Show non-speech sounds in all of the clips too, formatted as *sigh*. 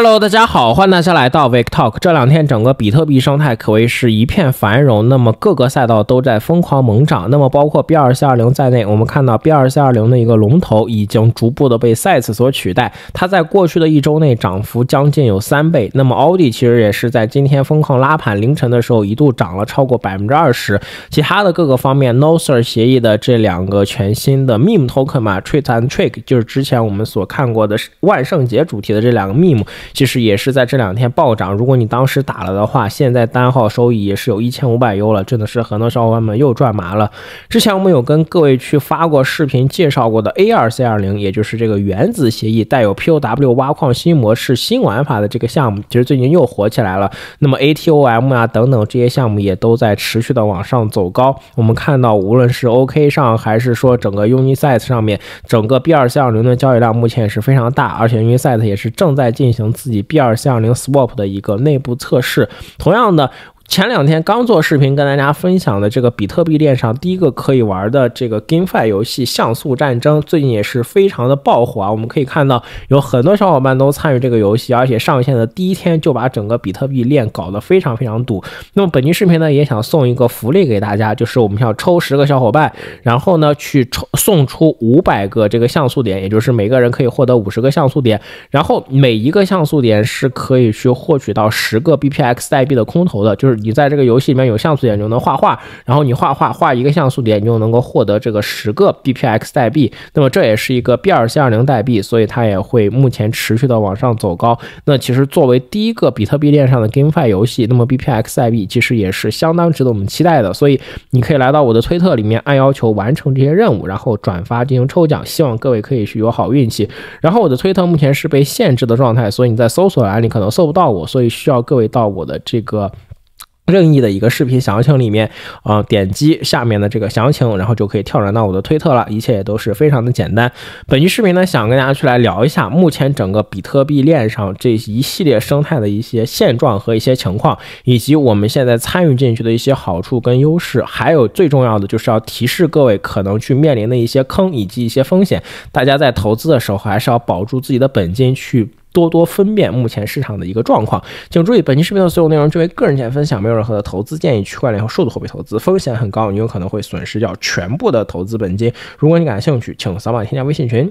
Hello，大家好，欢迎大家来到 Vic Talk。这两天整个比特币生态可谓是一片繁荣，那么各个赛道都在疯狂猛涨。那么包括 B2C20 在内，我们看到 B2C20 的一个龙头已经逐步的被 Sats 所取代，它在过去的一周内涨幅将近有三倍。那么 a u d i 其实也是在今天疯狂拉盘，凌晨的时候一度涨了超过百分之二十。其他的各个方面 n o s i e r 协议的这两个全新的 Meme Token 嘛 t r i a t and Trick 就是之前我们所看过的万圣节主题的这两个 Meme。其实也是在这两天暴涨。如果你当时打了的话，现在单号收益也是有一千五百 U 了，真的是很多小伙伴们又赚麻了。之前我们有跟各位去发过视频介绍过的 A2C20，也就是这个原子协议带有 POW 挖矿新模式新玩法的这个项目，其实最近又火起来了。那么 ATOM 啊等等这些项目也都在持续的往上走高。我们看到，无论是 OK 上还是说整个 Unisat 上面，整个 B2C20 的交易量目前也是非常大，而且 Unisat 也是正在进行。自己 B 二三二零 Swap 的一个内部测试，同样的。前两天刚做视频跟大家分享的这个比特币链上第一个可以玩的这个 g a m e f i 游戏《像素战争》，最近也是非常的爆火啊！我们可以看到有很多小伙伴都参与这个游戏，而且上线的第一天就把整个比特币链搞得非常非常堵。那么本期视频呢，也想送一个福利给大家，就是我们要抽十个小伙伴，然后呢去抽送出五百个这个像素点，也就是每个人可以获得五十个像素点，然后每一个像素点是可以去获取到十个 B P X 代币的空投的，就是。你在这个游戏里面有像素点，就能画画。然后你画画，画一个像素点，你就能够获得这个十个 B P X 代币。那么这也是一个 B 二 c 二零代币，所以它也会目前持续的往上走高。那其实作为第一个比特币链上的 GameFi 游戏，那么 B P X 代币其实也是相当值得我们期待的。所以你可以来到我的推特里面，按要求完成这些任务，然后转发进行抽奖。希望各位可以是有好运气。然后我的推特目前是被限制的状态，所以你在搜索栏里可能搜不到我，所以需要各位到我的这个。任意的一个视频详情里面，呃，点击下面的这个详情，然后就可以跳转到我的推特了。一切也都是非常的简单。本期视频呢，想跟大家去来聊一下目前整个比特币链上这一系列生态的一些现状和一些情况，以及我们现在参与进去的一些好处跟优势，还有最重要的就是要提示各位可能去面临的一些坑以及一些风险。大家在投资的时候还是要保住自己的本金去。多多分辨目前市场的一个状况，请注意，本期视频的所有内容均为个人见分享，没有任何的投资建议。区块链和数字货币投资风险很高，你有可能会损失掉全部的投资本金。如果你感兴趣，请扫码添加微信群。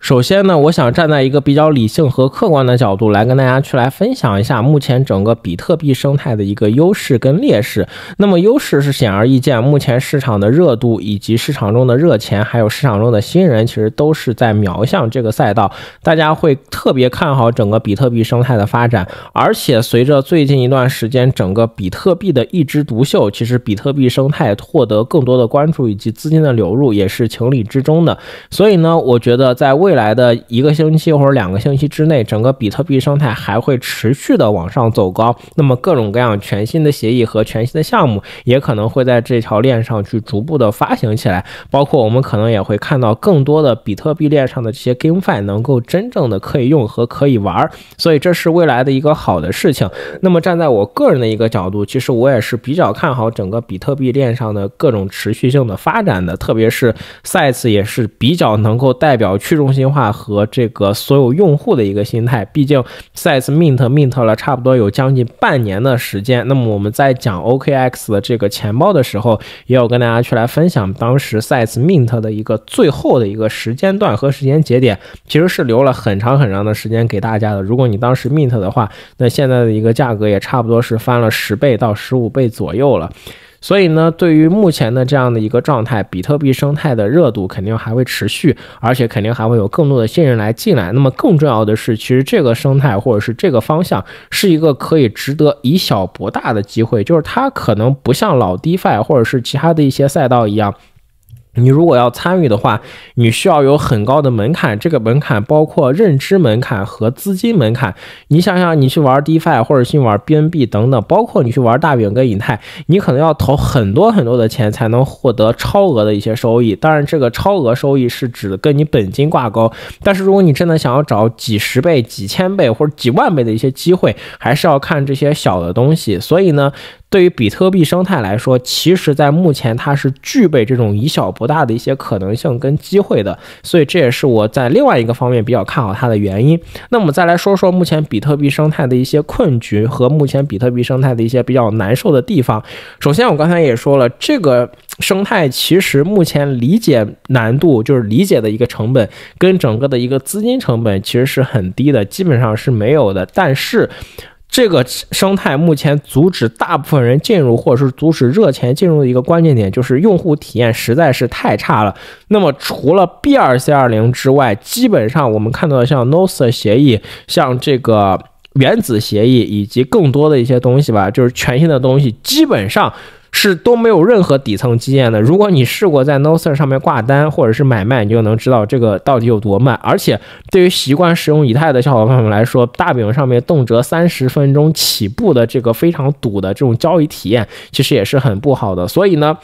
首先呢，我想站在一个比较理性和客观的角度来跟大家去来分享一下目前整个比特币生态的一个优势跟劣势。那么优势是显而易见，目前市场的热度以及市场中的热钱，还有市场中的新人，其实都是在瞄向这个赛道，大家会特别看好整个比特币生态的发展。而且随着最近一段时间整个比特币的一枝独秀，其实比特币生态获得更多的关注以及资金的流入也是情理之中的。所以呢，我觉得在未未来的一个星期或者两个星期之内，整个比特币生态还会持续的往上走高。那么，各种各样全新的协议和全新的项目也可能会在这条链上去逐步的发行起来。包括我们可能也会看到更多的比特币链上的这些 GameFi 能够真正的可以用和可以玩。所以，这是未来的一个好的事情。那么，站在我个人的一个角度，其实我也是比较看好整个比特币链上的各种持续性的发展的，特别是 s i z e 也是比较能够代表去中心。进化和这个所有用户的一个心态，毕竟 s i z e Mint Mint 了差不多有将近半年的时间。那么我们在讲 OKX 的这个钱包的时候，也有跟大家去来分享当时 s i z e Mint 的一个最后的一个时间段和时间节点，其实是留了很长很长的时间给大家的。如果你当时 Mint 的话，那现在的一个价格也差不多是翻了十倍到十五倍左右了。所以呢，对于目前的这样的一个状态，比特币生态的热度肯定还会持续，而且肯定还会有更多的新人来进来。那么更重要的是，其实这个生态或者是这个方向是一个可以值得以小博大的机会，就是它可能不像老 DeFi 或者是其他的一些赛道一样。你如果要参与的话，你需要有很高的门槛，这个门槛包括认知门槛和资金门槛。你想想，你去玩 DeFi 或者去玩 BNB 等等，包括你去玩大饼跟以太，你可能要投很多很多的钱才能获得超额的一些收益。当然，这个超额收益是指跟你本金挂钩。但是，如果你真的想要找几十倍、几千倍或者几万倍的一些机会，还是要看这些小的东西。所以呢？对于比特币生态来说，其实，在目前它是具备这种以小博大的一些可能性跟机会的，所以这也是我在另外一个方面比较看好它的原因。那我们再来说说目前比特币生态的一些困局和目前比特币生态的一些比较难受的地方。首先，我刚才也说了，这个生态其实目前理解难度，就是理解的一个成本跟整个的一个资金成本其实是很低的，基本上是没有的。但是，这个生态目前阻止大部分人进入，或者是阻止热钱进入的一个关键点，就是用户体验实在是太差了。那么除了 B2C20 之外，基本上我们看到的像 n o s 协议、像这个原子协议以及更多的一些东西吧，就是全新的东西，基本上。是都没有任何底层经验的。如果你试过在 n o s i r 上面挂单或者是买卖，你就能知道这个到底有多慢。而且对于习惯使用以太的小伙伴们来说，大饼上面动辄三十分钟起步的这个非常堵的这种交易体验，其实也是很不好的。所以呢。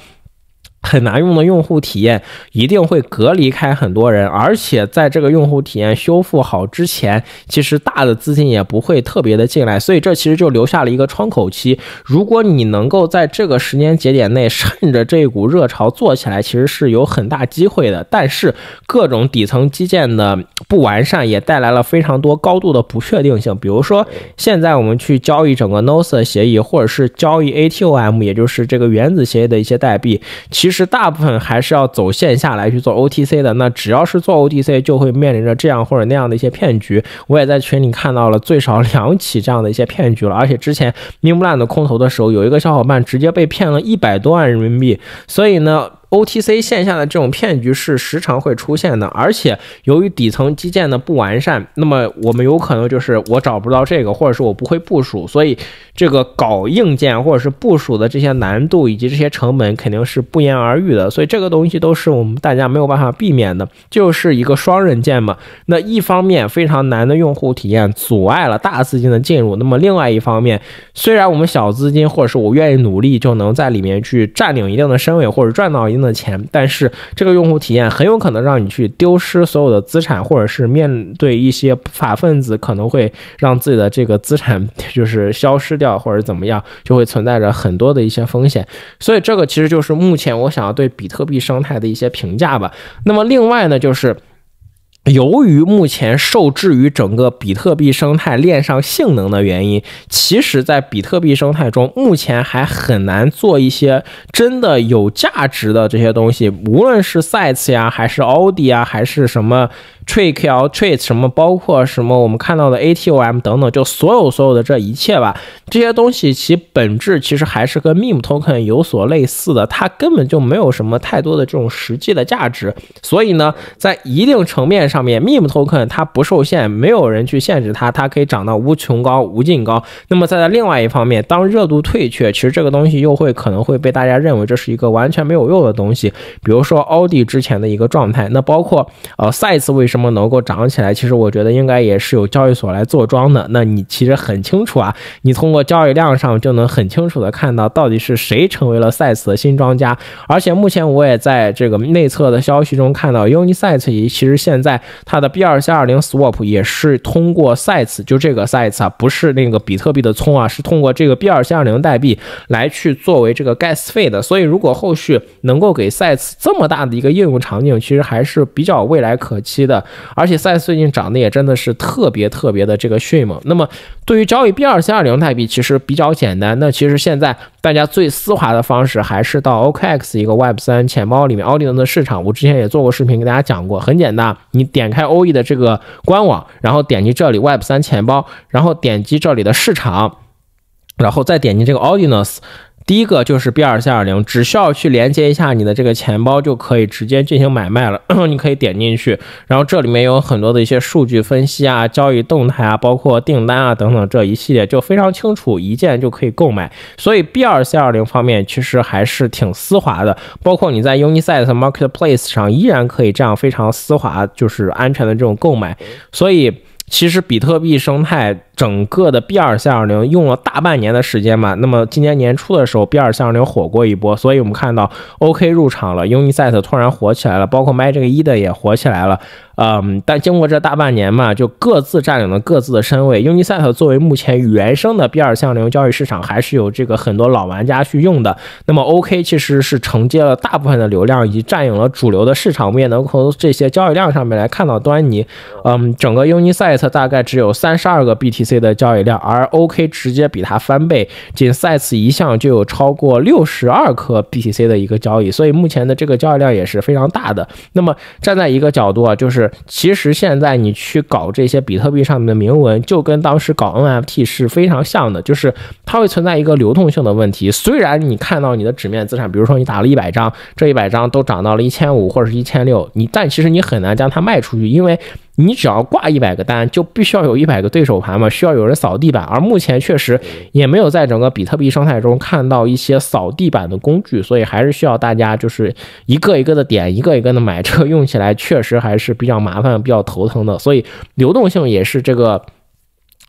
很难用的用户体验一定会隔离开很多人，而且在这个用户体验修复好之前，其实大的资金也不会特别的进来，所以这其实就留下了一个窗口期。如果你能够在这个时间节点内趁着这一股热潮做起来，其实是有很大机会的。但是各种底层基建的不完善也带来了非常多高度的不确定性，比如说现在我们去交易整个 n o s 协议，或者是交易 ATOM，也就是这个原子协议的一些代币，其实。是大部分还是要走线下来去做 OTC 的，那只要是做 OTC，就会面临着这样或者那样的一些骗局。我也在群里看到了最少两起这样的一些骗局了，而且之前 m m i l a n 的空投的时候，有一个小伙伴直接被骗了一百多万人民币。所以呢。OTC 线下的这种骗局是时常会出现的，而且由于底层基建的不完善，那么我们有可能就是我找不到这个，或者是我不会部署，所以这个搞硬件或者是部署的这些难度以及这些成本肯定是不言而喻的，所以这个东西都是我们大家没有办法避免的，就是一个双刃剑嘛。那一方面非常难的用户体验阻碍了大资金的进入，那么另外一方面，虽然我们小资金或者是我愿意努力就能在里面去占领一定的身位或者赚到一。定。的钱，但是这个用户体验很有可能让你去丢失所有的资产，或者是面对一些不法分子，可能会让自己的这个资产就是消失掉，或者怎么样，就会存在着很多的一些风险。所以这个其实就是目前我想要对比特币生态的一些评价吧。那么另外呢，就是。由于目前受制于整个比特币生态链上性能的原因，其实，在比特币生态中，目前还很难做一些真的有价值的这些东西，无论是赛斯呀，还是奥迪呀，还是什么。Trickl, t r a i t 什么包括什么，我们看到的 ATOM 等等，就所有所有的这一切吧，这些东西其本质其实还是和 MEM Token 有所类似的，它根本就没有什么太多的这种实际的价值。所以呢，在一定层面上面，MEM e Token 它不受限，没有人去限制它，它可以涨到无穷高、无尽高。那么再在另外一方面，当热度退却，其实这个东西又会可能会被大家认为这是一个完全没有用的东西，比如说 AUDI 之前的一个状态，那包括呃，Size 赛次卫。什么能够涨起来？其实我觉得应该也是有交易所来坐庄的。那你其实很清楚啊，你通过交易量上就能很清楚的看到到底是谁成为了赛 e 的新庄家。而且目前我也在这个内测的消息中看到 u n i s i t e 也其实现在它的 b 2 c 2 0 Swap 也是通过赛 e 就这个赛 e 啊，不是那个比特币的聪啊，是通过这个 b 2 c 2 0代币来去作为这个 Gas 费的。所以如果后续能够给赛 e 这么大的一个应用场景，其实还是比较未来可期的。而且，赛斯最近涨得也真的是特别特别的这个迅猛。那么，对于交易 B 二三二零代币，其实比较简单。那其实现在大家最丝滑的方式，还是到 OKX 一个 Web 三钱包里面 a u d i n e 的市场。我之前也做过视频，给大家讲过，很简单。你点开 OE 的这个官网，然后点击这里 Web 三钱包，然后点击这里的市场，然后再点击这个 a u d i n e 第一个就是 B 二三二零，只需要去连接一下你的这个钱包，就可以直接进行买卖了。*coughs* 你可以点进去，然后这里面有很多的一些数据分析啊、交易动态啊、包括订单啊等等这一系列，就非常清楚，一键就可以购买。所以 B 二三二零方面其实还是挺丝滑的，包括你在 Unisat Marketplace 上依然可以这样非常丝滑，就是安全的这种购买。所以其实比特币生态。整个的 B 二三二零用了大半年的时间嘛，那么今年年初的时候 B 二三二零火过一波，所以我们看到 OK 入场了 u n i s a t 突然火起来了，包括 Magic 一的也火起来了，嗯，但经过这大半年嘛，就各自占领了各自的身位。u n i s a t 作为目前原生的 B 二三二零交易市场，还是有这个很多老玩家去用的。那么 OK 其实是承接了大部分的流量，以及占领了主流的市场，我们也能从这些交易量上面来看到端倪。嗯，整个 u n i s a t 大概只有三十二个 BT。C 的交易量，而 OK 直接比它翻倍，仅 c e 一项就有超过六十二颗 BTC 的一个交易，所以目前的这个交易量也是非常大的。那么站在一个角度啊，就是其实现在你去搞这些比特币上面的铭文，就跟当时搞 NFT 是非常像的，就是它会存在一个流动性的问题。虽然你看到你的纸面资产，比如说你打了一百张，这一百张都涨到了一千五或者是一千六，你但其实你很难将它卖出去，因为。你只要挂一百个单，就必须要有一百个对手盘嘛，需要有人扫地板。而目前确实也没有在整个比特币生态中看到一些扫地板的工具，所以还是需要大家就是一个一个的点，一个一个的买。*laughs* 这用起来确实还是比较麻烦，比较头疼的。所以流动性也是这个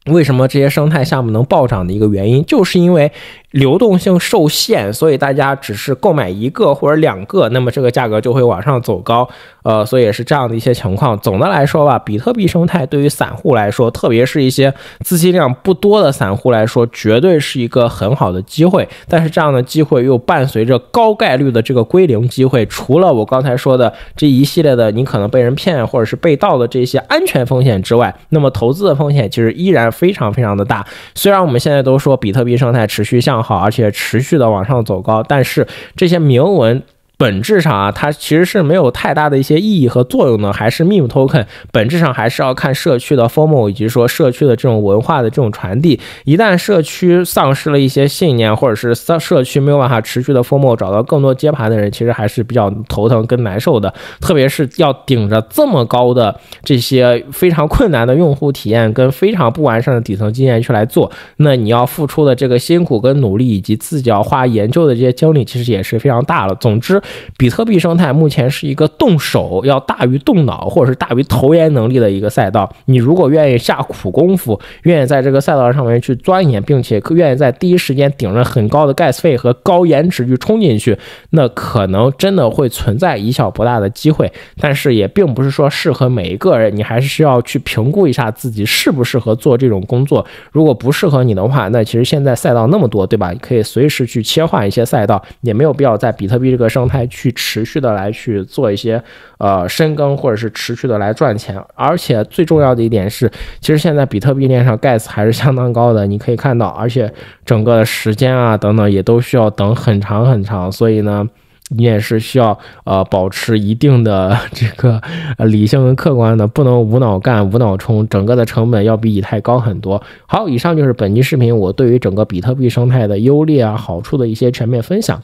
为什么这些生态项目能暴涨的一个原因，就是因为。流动性受限，所以大家只是购买一个或者两个，那么这个价格就会往上走高，呃，所以也是这样的一些情况。总的来说吧，比特币生态对于散户来说，特别是一些资金量不多的散户来说，绝对是一个很好的机会。但是这样的机会又伴随着高概率的这个归零机会。除了我刚才说的这一系列的你可能被人骗或者是被盗的这些安全风险之外，那么投资的风险其实依然非常非常的大。虽然我们现在都说比特币生态持续向，好，而且持续的往上走高，但是这些铭文。本质上啊，它其实是没有太大的一些意义和作用呢，还是 meme token。本质上还是要看社区的 formo，以及说社区的这种文化的这种传递。一旦社区丧失了一些信念，或者是社社区没有办法持续的 formo，找到更多接盘的人，其实还是比较头疼跟难受的。特别是要顶着这么高的这些非常困难的用户体验，跟非常不完善的底层经验去来做，那你要付出的这个辛苦跟努力，以及自己要花研究的这些精力，其实也是非常大了。总之。比特币生态目前是一个动手要大于动脑，或者是大于投研能力的一个赛道。你如果愿意下苦功夫，愿意在这个赛道上面去钻研，并且愿意在第一时间顶着很高的 gas 费和高颜值去冲进去，那可能真的会存在以小博大的机会。但是也并不是说适合每一个人，你还是需要去评估一下自己适不适合做这种工作。如果不适合你的话，那其实现在赛道那么多，对吧？你可以随时去切换一些赛道，也没有必要在比特币这个生态。来去持续的来去做一些呃深耕，或者是持续的来赚钱。而且最重要的一点是，其实现在比特币链上 gas 还是相当高的，你可以看到，而且整个的时间啊等等也都需要等很长很长。所以呢，你也是需要呃保持一定的 *laughs* 这个理性跟客观的，不能无脑干、无脑冲，整个的成本要比以太高很多。好，以上就是本期视频我对于整个比特币生态的优劣啊、好处的一些全面分享。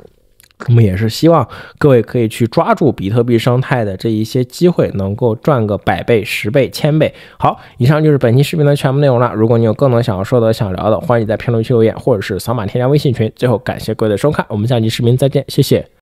我们也是希望各位可以去抓住比特币生态的这一些机会，能够赚个百倍、十倍、千倍。好，以上就是本期视频的全部内容了。如果你有更多想要说的、想聊的，欢迎你在评论区留言，或者是扫码添加微信群。最后，感谢各位的收看，我们下期视频再见，谢谢。